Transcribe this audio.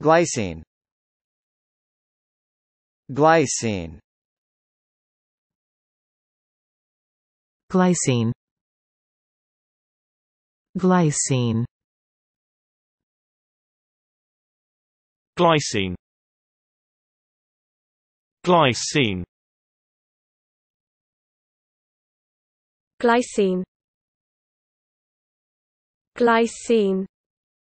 Glycine Glycine Glycine Glycine Glycine Glycine Glycine Glycine